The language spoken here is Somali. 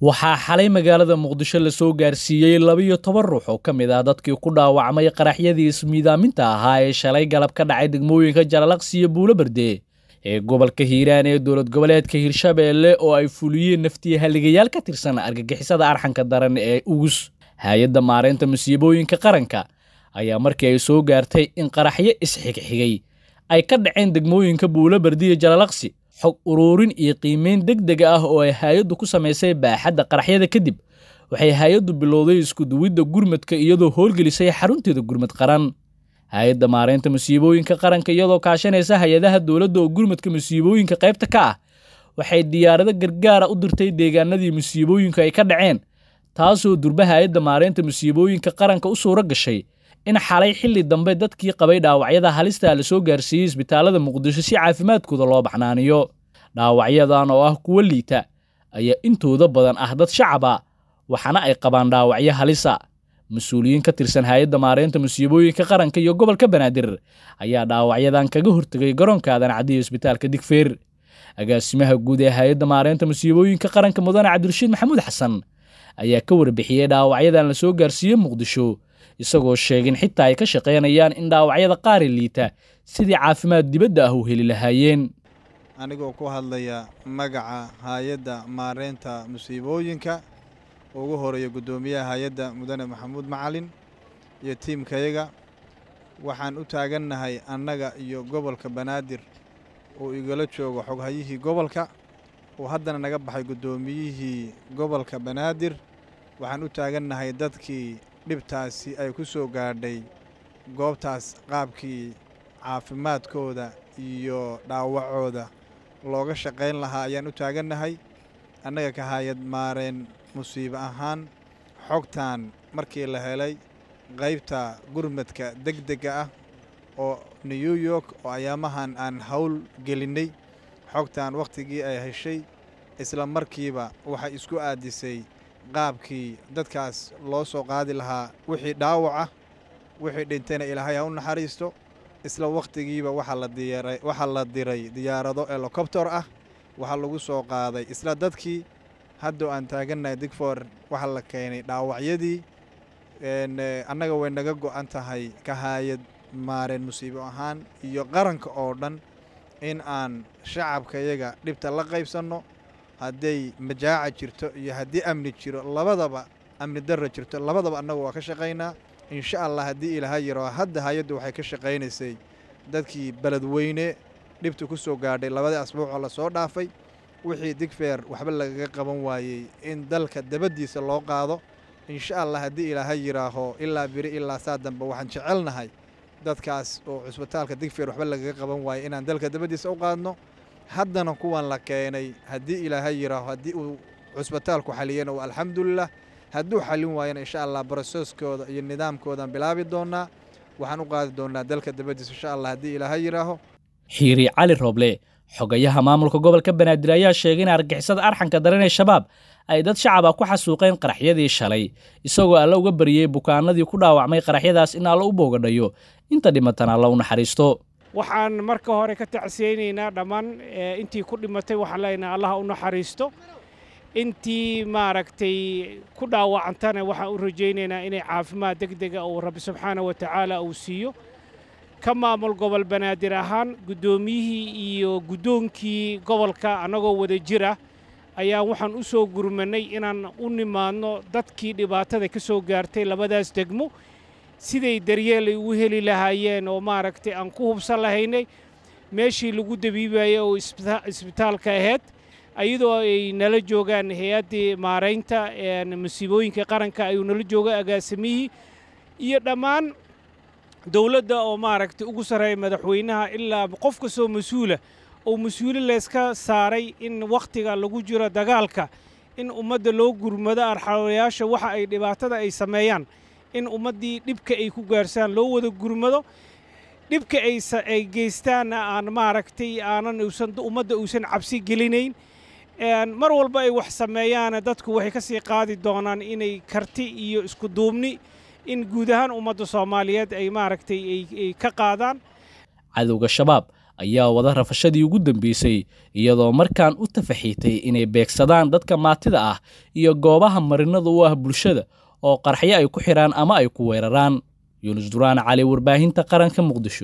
waxaa xalay magaalada muqdisho lasoo gaarsiiyey labiyo toban ruux oo ka mid ah dadkii ku dhaawacmay qaraxyadii ismiidaaminta ahaa ee shalay galab ka dhacay degmooyinka jalalaqsi iyo buuloberde ee gobolka hiiraan ee dowlad goboleedka hirshabeelle oo ay fuliyeen naftiya halligayaal ka tirsan argagixisada arxanka daran ee ugus hay-adda maaraynta masiibooyinka qaranka ayaa markii ay soo gaartay in qaraxyo is-xigxigay ay ka dhaceen degmooyinka buuloberdi iyo jalalaqsi xog uruurin iyo qiimeyn deg dega ah oo ay hay-addu ku samaysay baaxadda qaraxyada kadib waxay hay-addu bilowday iskuduwidda gurmadka iyadoo howlgelisay xarunteeda gurmad qaran hay-adda maaraynta masiibooyinka qaranka iyadoo kaashanaysa hay-adaha dowladda oo gurmadka masiibooyinka qaybta ka ah waxay diyaarado gargaara ah u dirtay deegaanadii masiibooyinku ay ka dhaceen taasoo durba hay-adda maaraynta masiibooyinka qaranka u suuro gashay in xalay xilli dambe dadkii qabay dhaawacyada halistaa ah la soo gaarsiiyey isbitaalada muqdisho si caafimaadkooda loo baxnaaniyo dhaawacyadan oo ah kuwo liita ayaa intooda badan ah dad shacaba waxaana ay qabaan dhaawacyo halisa mas-uuliyiin ka tirsan hay-adda maareynta musiibooyinka qaranka iyo gobolka banaadir ayaa dhaawacyadan kaga hortegay garoonka aadan cadiya isbitaalka digfeer agaasimaha guud ee hay-adda maareynta musiibooyinka qaranka mudane cabdirashiid maxamuud xasan ayaa ka warbixiyey dhaawacyadan la soo gaarsiiyey muqdisho isagoo sheegin xitaa ay ka shaqaynayaan in dhaawacyada qaari liita sidii caafimaad dibadda ah u heli lahaayeen anigoo ku hadlaya magaca hay-adda maareynta musiibooyinka ugu horeeya guddoomiyaha hay-adda mudane maxamuud macalin iyo tiimkayaga waxaan u taagannahay annaga iyo gobolka banaadir uu igala joogo xoghayihii gobolka uu haddana naga baxay guddoomiyihii gobolka banaadir waxaan u taagannahay dadkii dhibtaasi ay ku soo gaadhay goobtaas qaabkii caafimaadkooda iyo dhaawacooda looga shaqayn lahaa ayaan u taagannahay annaga ka haayad maareen musiibo ahaan xogtan markii la helay qaybta gurmadka degdega ah oo new york oo ayaamahan aan howl gelinnay xogtan wakhtigii ay heshay isla markiiba waxay isku aadisay qaabkii dadkaas loo soo qaadi lahaa wixii dhaawac ah wixii dhintayna ilaahay ha u naxariisto isla wakhtigiiba waxaa la diray diyaarado elocobtor ah waxaa lagu soo qaaday isla dadkii haddoo aan taagannahay digfor waxaa la keenay dhaawacyadii e, annaga way naga go'an tahay kahaayad maareen musiibo ahaan iyo qaranka oo dhan in aan shacabkayaga dhibta la qaybsanno hadday majaaca jirto iyo haddii amni jiro labadaba amni darra jirto labadaba annagu waa ka shaqaynaa insha allah haddii ilaahay yaro hadda hay-addu waxay ka shaqaynaysay dadkii beledweyne dhibta ku soo gaadhay labadii asbuucoo lasoo dhaafay wixii digfeer waxba lagaga qaban waayey in dalka dabaddiisa loo qaado insha allah haddii ilaahay yidhaaho ilaa biri ilaa saa dambe waxaan jecelnahay dadkaas oo cusbitaalka digfeer waxba lagaga qaban waayey inaan dalka dabaddiisa u qaadno haddana kuwan la keenay haddii ilaahay yidhaaho haddii uu cusbitaalku xaliyana waa alxamdulilah hadduu xalin waayana insha allah barosooskooda iyo nidaamkoodaan bilaabi doonnaa waxaan u qaadi doonaa dalka dabaddiis insha allah haddii ilaaha yidhaaho xiiri cali rooble xogayaha maamulka gobolka banaadir ayaa sheegay in argixisada arxanka daran ee shabaab ay dad shacaba ah ku xasuuqeen qaraxyadii shalay isagoo alla uga bariyey bukaanadii ku dhaawacmay qaraxyadaas in alle u boogadhayo inta dhimatan alle u naxariisto waxaan marka hore ka tacsiyeynaynaa dhammaan intii ku dhimatay waxaan leenahay allaha u naxariisto intii maaragtay ku dhaawacantana waxaan u rajaynaynaa inay caafimaad degdega uu rabbi subxaana wa tacaala uu siiyo ka maamul gobol banaadir ahaan guddoomiyihii iyo guddoonkii gobolka annagoo wada jira ayaan waxaan u soo gurmanay inaan u nimaadno dadkii dhibaatada ka soo gaartay labadaas degmo siday daryeelay u heli lahaayeen oo maaragtay aan ku hubsan lahaynay meeshii lagu dabiibaye oo isbitaalka ahayd ayadoo ay nala joogaan hay-addii maaraynta musiibooyinka qaranka ayuu nala jooga agaasimihii iyo dhammaan dawladda oo maaragtay ugu sarreeya madaxweynaha ilaa qof kastoo mas-uula oo mas uulo layska saaray in wakhtiga lagu jiro dagaalka in ummadda loo gurmado arxawayaasha waxa ay dhibaatada ay sameeyaan in ummaddii dhibka ay ku gaarsaan loo wada gurmado dhibka ay geystaan aan maaragtay aanan uusan ummadda uusan cabsi gelinayn mar walba ay wax sameeyaana dadku waxay ka sii qaadi doonaan inay karti iyo isku duubni in guud ahaan ummadda soomaaliyeed ay maaragtay ay ka qaadaan cadowga shabaab ayaa wada rafashadii ugu dambeysay iyadoo markaan u tafaxiitay inay beegsadaan dadka maatida ah iyo goobaha marinada u ah bulshada oo qarxyo ay ku xidhaan ama ay ku weeraraan yuunus duraan cali warbaahinta qaranka muqdisho